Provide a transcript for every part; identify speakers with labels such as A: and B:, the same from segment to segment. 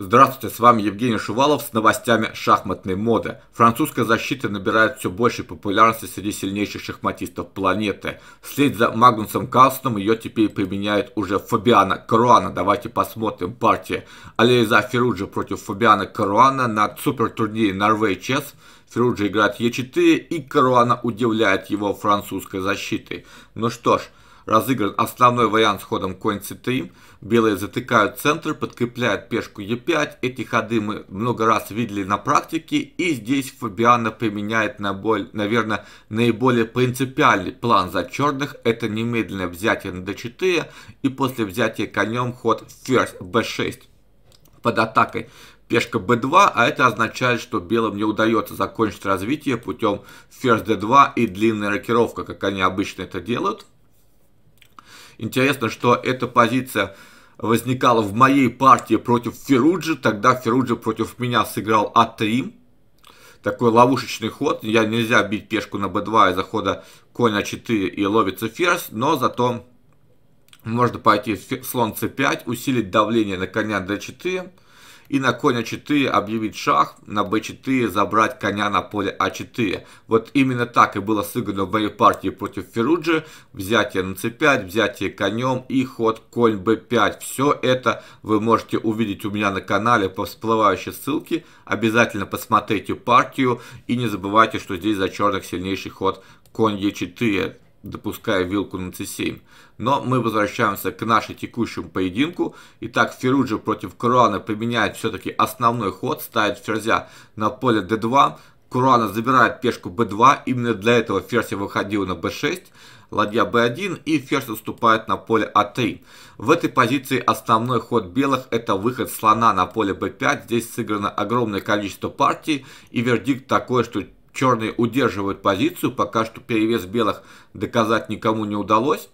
A: Здравствуйте, с вами Евгений Шувалов с новостями шахматной моды. Французская защита набирает все большей популярности среди сильнейших шахматистов планеты. Вслед за Магнусом Карлсоном ее теперь применяет уже Фабиана Каруана. Давайте посмотрим партии. Алиэза Феруджи против Фабиана Каруана на супертурнире Норвей Чес. Феруджи играет Е4 и Каруана удивляет его французской защитой. Ну что ж, разыгран основной вариант с ходом конь c3. Белые затыкают центр, подкрепляют пешку e5. Эти ходы мы много раз видели на практике. И здесь Фабиано применяет, на наверное, наиболее принципиальный план за черных. Это немедленное взятие на d4 и после взятия конем ход ферзь b6 под атакой пешка b2, а это означает, что белым не удается закончить развитие путем ферзь d2 и длинная рокировка, как они обычно это делают. Интересно, что эта позиция возникала в моей партии против Феруджи, тогда Феруджи против меня сыграл А3. Такой ловушечный ход, я нельзя бить пешку на b2 из-за хода коня 4 а и ловится ферзь, но зато можно пойти слон c5, усилить давление на коня d4, и на коня А4 объявить шах, на Б4 забрать коня на поле А4. Вот именно так и было сыграно в моей партии против Феруджи. Взятие на c 5 взятие конем и ход конь b 5 Все это вы можете увидеть у меня на канале по всплывающей ссылке. Обязательно посмотрите партию и не забывайте, что здесь за черных сильнейший ход конь Е4 допуская вилку на c7. Но мы возвращаемся к нашей текущему поединку. Итак, Феруджи против Курана применяет все-таки основной ход, ставит ферзя на поле d2. Курана забирает пешку b2, именно для этого ферзь выходил на b6, ладья b1 и ферзь отступает на поле a3. А В этой позиции основной ход белых это выход слона на поле b5, здесь сыграно огромное количество партий и вердикт такой, что черные удерживают позицию, пока что перевес белых доказать никому не удалось.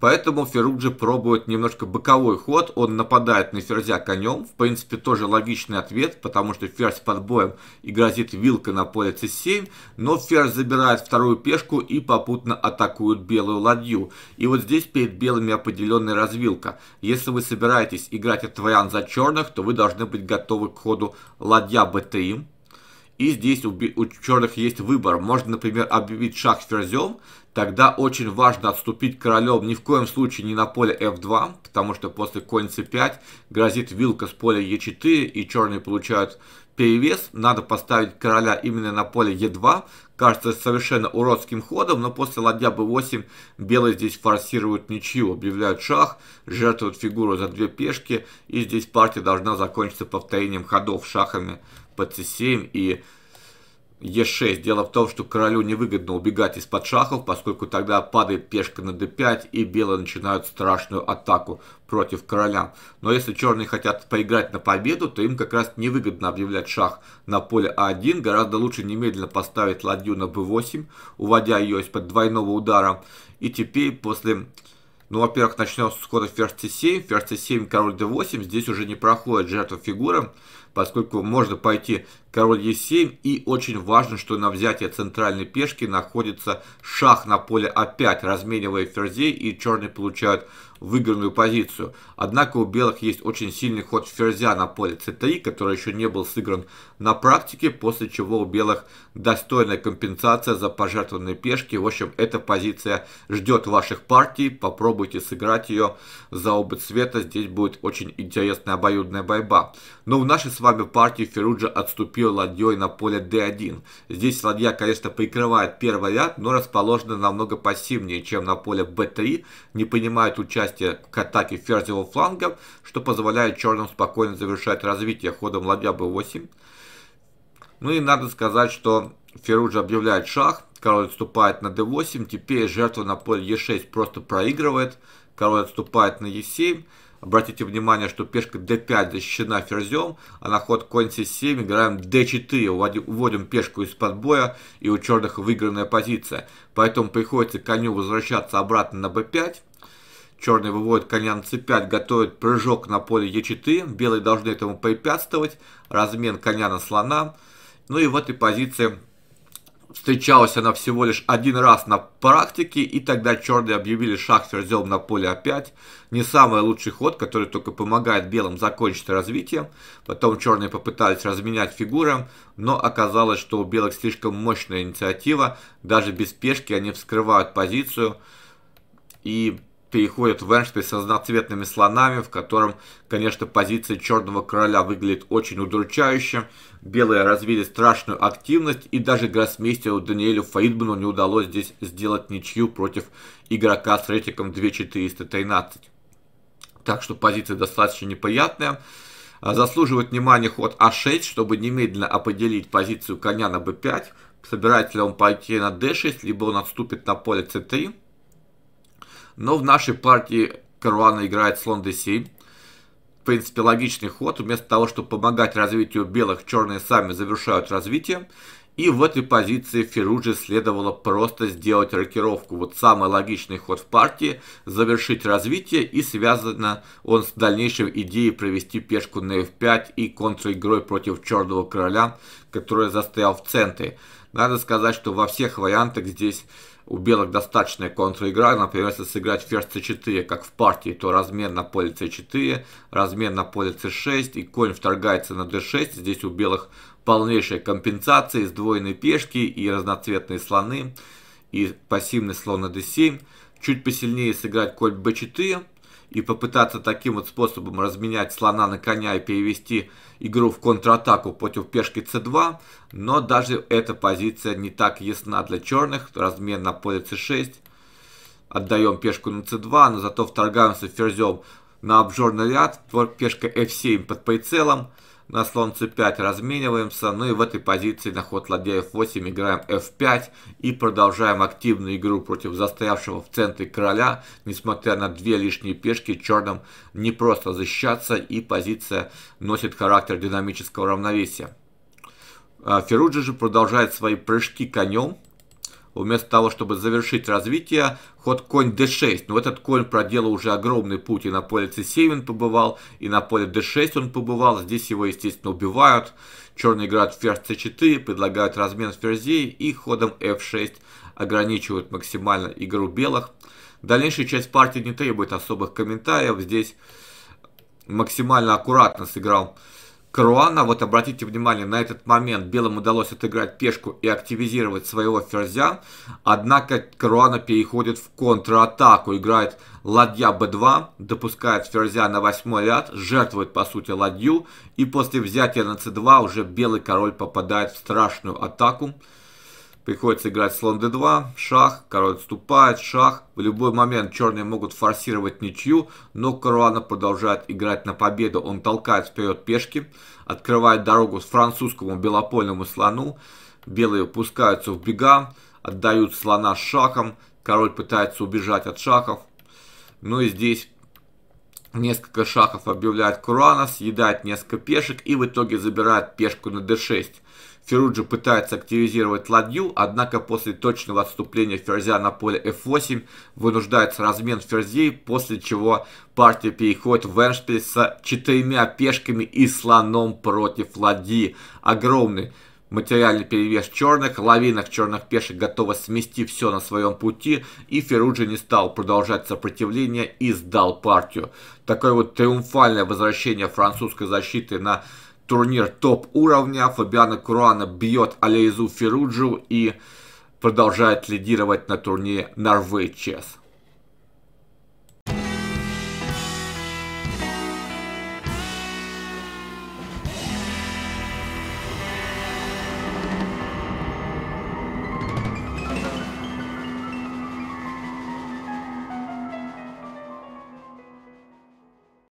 A: Поэтому Феруджи пробует немножко боковой ход, он нападает на ферзя конем, в принципе тоже логичный ответ, потому что ферзь под боем и грозит вилка на поле c7, но ферзь забирает вторую пешку и попутно атакует белую ладью. И вот здесь перед белыми определенная развилка. Если вы собираетесь играть от вариант за черных, то вы должны быть готовы к ходу ладья b3, и здесь у, у черных есть выбор. Можно, например, объявить шах ферзем. Тогда очень важно отступить королем ни в коем случае не на поле f2, потому что после конь c5 грозит вилка с поля e4, и черные получают перевес. Надо поставить короля именно на поле e2. Кажется совершенно уродским ходом, но после ладья b8 белые здесь форсируют ничью, объявляют шах, жертвуют фигуру за две пешки, и здесь партия должна закончиться повторением ходов шахами под c7 и e6. Дело в том, что королю невыгодно убегать из-под шахов, поскольку тогда падает пешка на d5 и белые начинают страшную атаку против короля. Но если черные хотят поиграть на победу, то им как раз невыгодно объявлять шах на поле а1. Гораздо лучше немедленно поставить ладью на b8, уводя ее из-под двойного удара. И теперь после ну, во-первых, начнем с хода ферзь c7. Ферзь c7, король d8. Здесь уже не проходит жертва фигуры, поскольку можно пойти король Е7. И очень важно, что на взятие центральной пешки находится шах на поле А5, разменивая ферзей, и черные получают выигранную позицию. Однако у белых есть очень сильный ход ферзя на поле c3, который еще не был сыгран на практике, после чего у белых достойная компенсация за пожертвованные пешки. В общем, эта позиция ждет ваших партий. Попробуйте сыграть ее за оба цвета. Здесь будет очень интересная обоюдная борьба. Но ну, в нашей с вами партии Феруджа отступил вступил ладьей на поле d1. Здесь ладья, конечно, прикрывает первый ряд, но расположена намного пассивнее, чем на поле b3, не принимает участие к атаке ферзевого фланга, что позволяет черным спокойно завершать развитие ходом ладья b8. Ну и надо сказать, что Феруджи объявляет шах, король отступает на d8, теперь жертва на поле e6 просто проигрывает, король отступает на e7, Обратите внимание, что пешка d5 защищена ферзем, а на ход конь c7 играем d4, уводим пешку из-под боя, и у черных выигранная позиция. Поэтому приходится коню возвращаться обратно на b5. Черный выводит коня на c5, готовит прыжок на поле e4, белые должны этому препятствовать, размен коня на слона. Ну и в этой позиции встречалась она всего лишь один раз на практике, и тогда черные объявили шаг ферзем на поле опять. Не самый лучший ход, который только помогает белым закончить развитие. Потом черные попытались разменять фигуры, но оказалось, что у белых слишком мощная инициатива. Даже без пешки они вскрывают позицию. И переходит в эндшпиль с разноцветными слонами, в котором, конечно, позиция черного короля выглядит очень удручающе. Белые развили страшную активность, и даже гроссмейстеру Даниэлю Фаидману не удалось здесь сделать ничью против игрока с рейтингом 2413. Так что позиция достаточно неприятная. А, заслуживает внимания ход А6, чтобы немедленно определить позицию коня на b5. Собирается ли он пойти на d6, либо он отступит на поле c3. Но в нашей партии Каруана играет слон d7. В принципе, логичный ход. Вместо того, чтобы помогать развитию белых, черные сами завершают развитие. И в этой позиции Феруджи следовало просто сделать рокировку. Вот самый логичный ход в партии – завершить развитие, и связано он с дальнейшей идеей провести пешку на f5 и контр-игрой против черного короля, который застоял в центре. Надо сказать, что во всех вариантах здесь у белых достаточная игра. например, если сыграть ферзь c4, как в партии, то размен на поле c4, размен на поле c6, и конь вторгается на d6, здесь у белых полнейшая компенсация, сдвоенные пешки и разноцветные слоны, и пассивный слон на d7, чуть посильнее сыграть конь b4, и попытаться таким вот способом разменять слона на коня и перевести игру в контратаку против пешки c2, но даже эта позиция не так ясна для черных, размен на поле c6, отдаем пешку на c2, но зато вторгаемся ферзем на обжорный ряд, пешка f7 под прицелом, на слонце 5 размениваемся, ну и в этой позиции на ход ладья f8 играем f5 и продолжаем активную игру против застоявшего в центре короля, несмотря на две лишние пешки, черным не просто защищаться и позиция носит характер динамического равновесия. А, Феруджи же продолжает свои прыжки конем, Вместо того, чтобы завершить развитие, ход конь d6. Но этот конь проделал уже огромный путь. И на поле c7 он побывал, и на поле d6 он побывал. Здесь его, естественно, убивают. Черные играют ферзь c4, предлагают размен ферзей и ходом f6 ограничивают максимально игру белых. Дальнейшая часть партии не требует особых комментариев. Здесь максимально аккуратно сыграл Каруана, вот обратите внимание, на этот момент белым удалось отыграть пешку и активизировать своего ферзя. Однако Каруана переходит в контратаку, играет ладья b2, допускает ферзя на восьмой ряд, жертвует по сути ладью. И после взятия на c2 уже белый король попадает в страшную атаку. Приходится играть слон d2, шах, король отступает, шах. В любой момент черные могут форсировать ничью, но Каруана продолжает играть на победу. Он толкает вперед пешки, открывает дорогу с французскому белопольному слону. Белые пускаются в бега, отдают слона с шахом. Король пытается убежать от шахов. Ну и здесь несколько шахов объявляет Куруана, съедает несколько пешек и в итоге забирает пешку на d6. Феруджи пытается активизировать ладью, однако после точного отступления ферзя на поле f8 вынуждается размен ферзей, после чего партия переходит в эндшпиль с четырьмя пешками и слоном против ладьи. Огромный материальный перевес черных, лавина черных пешек готова смести все на своем пути, и Феруджи не стал продолжать сопротивление и сдал партию. Такое вот триумфальное возвращение французской защиты на турнир топ-уровня. Фабиана Куруана бьет Алейзу Феруджу и продолжает лидировать на турнире Норвей Чес.